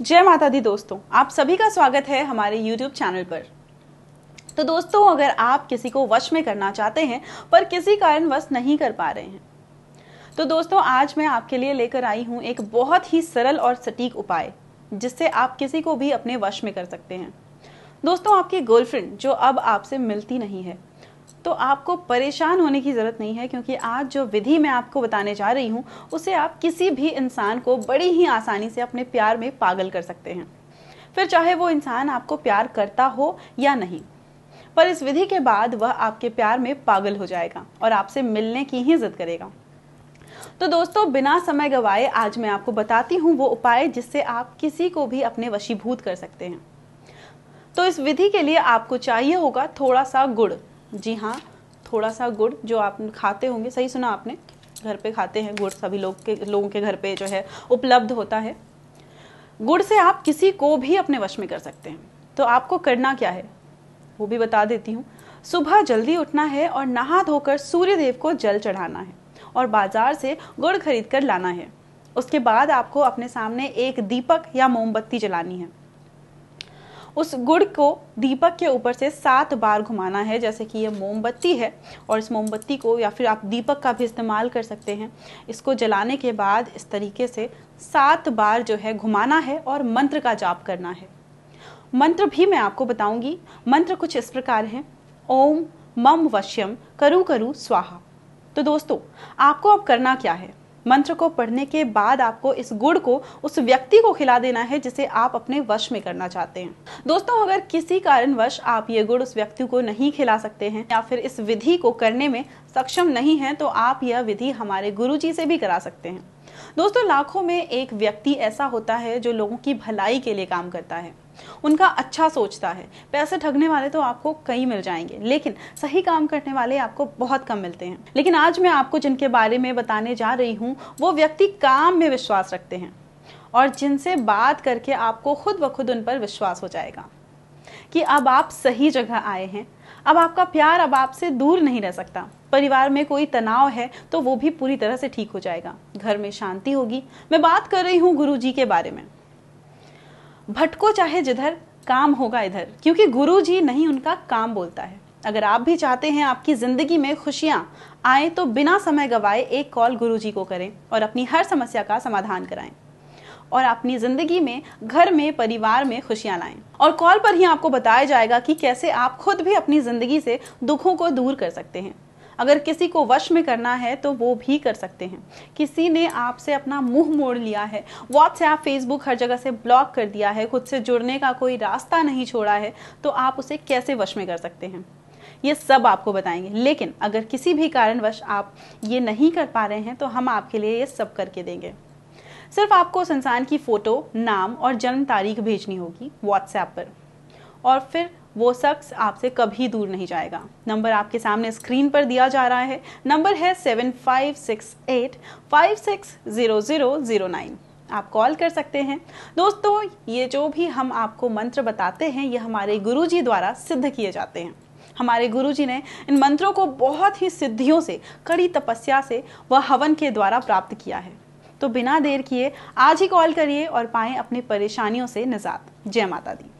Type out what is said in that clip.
जय माता दी दोस्तों आप सभी का स्वागत है हमारे YouTube चैनल पर तो दोस्तों अगर आप किसी को वश में करना चाहते हैं पर किसी कारणवश नहीं कर पा रहे हैं तो दोस्तों आज मैं आपके लिए लेकर आई हूँ एक बहुत ही सरल और सटीक उपाय जिससे आप किसी को भी अपने वश में कर सकते हैं दोस्तों आपकी गर्लफ्रेंड जो अब आपसे मिलती नहीं है तो आपको परेशान होने की ज़रूरत नहीं है क्योंकि आज जो विधि मैं आपको बताने जा रही हूँ उसे आप किसी भी इंसान को बड़ी ही आसानी से अपने प्यार में पागल कर सकते हैं फिर चाहे वो इंसान आपको प्यार करता हो या नहीं पर इस विधि के बाद वह आपके प्यार में पागल हो जाएगा और आपसे मिलने की ही जिद करेगा तो दोस्तों बिना समय गवाए आज मैं आपको बताती हूँ वो उपाय जिससे आप किसी को भी अपने वशीभूत कर सकते हैं तो इस विधि के लिए आपको चाहिए होगा थोड़ा सा गुड़ जी हाँ थोड़ा सा गुड़ जो आप खाते होंगे सही सुना आपने घर पे खाते हैं गुड़ सभी लोग के लोगों के घर पे जो है उपलब्ध होता है गुड़ से आप किसी को भी अपने वश में कर सकते हैं तो आपको करना क्या है वो भी बता देती हूँ सुबह जल्दी उठना है और नहा धोकर सूर्य देव को जल चढ़ाना है और बाजार से गुड़ खरीद कर लाना है उसके बाद आपको अपने सामने एक दीपक या मोमबत्ती जलानी है उस गुड़ को दीपक के ऊपर से सात बार घुमाना है जैसे कि ये मोमबत्ती है और इस मोमबत्ती को या फिर आप दीपक का भी इस्तेमाल कर सकते हैं इसको जलाने के बाद इस तरीके से सात बार जो है घुमाना है और मंत्र का जाप करना है मंत्र भी मैं आपको बताऊंगी मंत्र कुछ इस प्रकार है ओम मम वश्यम करु करु स्वाहा तो दोस्तों आपको अब करना क्या है मंत्र को पढ़ने के बाद आपको इस गुड़ को उस व्यक्ति को खिला देना है जिसे आप अपने वश में करना चाहते हैं दोस्तों अगर किसी कारणवश आप ये गुड़ उस व्यक्ति को नहीं खिला सकते हैं या फिर इस विधि को करने में सक्षम नहीं है तो आप यह विधि हमारे गुरु जी से भी करा सकते हैं दोस्तों लाखों में एक व्यक्ति ऐसा होता है जो लोगों की भलाई के लिए काम करता है उनका अच्छा सोचता है पैसे ठगने वाले तो आपको कई मिल जाएंगे लेकिन सही काम करने वाले आपको बहुत कम मिलते हैं लेकिन आज मैं आपको जिनके बारे में बताने जा रही हूँ वो व्यक्ति काम में विश्वास रखते हैं और जिनसे बात करके आपको खुद ब खुद उन पर विश्वास हो जाएगा कि अब आप सही जगह आए हैं अब आपका प्यार अब आपसे दूर नहीं रह सकता परिवार में कोई तनाव है तो वो भी पूरी तरह से ठीक हो जाएगा घर में शांति होगी मैं बात कर रही हूँ गुरु जी के बारे में भटको चाहे जिधर काम होगा इधर क्योंकि गुरु जी नहीं उनका काम बोलता है अगर आप भी चाहते हैं आपकी ज़िंदगी में खुशियां आए तो बिना समय गवाए एक कॉल गुरु जी को करें और अपनी हर समस्या का समाधान कराएं और अपनी ज़िंदगी में घर में परिवार में खुशियां लाएं और कॉल पर ही आपको बताया जाएगा कि कैसे आप खुद भी अपनी ज़िंदगी से दुखों को दूर कर सकते हैं अगर किसी को वश में करना है तो वो भी कर सकते हैं किसी ने आपसे अपना मुंह मोड़ लिया है व्हाट्सएप फेसबुक हर जगह से ब्लॉक कर दिया है खुद से जुड़ने का कोई रास्ता नहीं छोड़ा है तो आप उसे कैसे वश में कर सकते हैं ये सब आपको बताएंगे लेकिन अगर किसी भी कारणवश आप ये नहीं कर पा रहे हैं तो हम आपके लिए ये सब करके देंगे सिर्फ आपको उस इंसान की फ़ोटो नाम और जन्म तारीख भेजनी होगी व्हाट्सएप पर और फिर वो शख्स आपसे कभी दूर नहीं जाएगा नंबर आपके सामने स्क्रीन पर दिया जा रहा है नंबर है seven five six eight five six zero zero zero nine आप कॉल कर सकते हैं दोस्तों ये जो भी हम आपको मंत्र बताते हैं ये हमारे गुरु जी द्वारा सिद्ध किए जाते हैं हमारे गुरु जी ने इन मंत्रों को बहुत ही सिद्धियों से कड़ी तपस्या से व हवन के द्वारा प्राप्त किया है तो बिना देर किए आज ही कॉल करिए और पाएं अपनी परेशानियों से निजात जय माता दी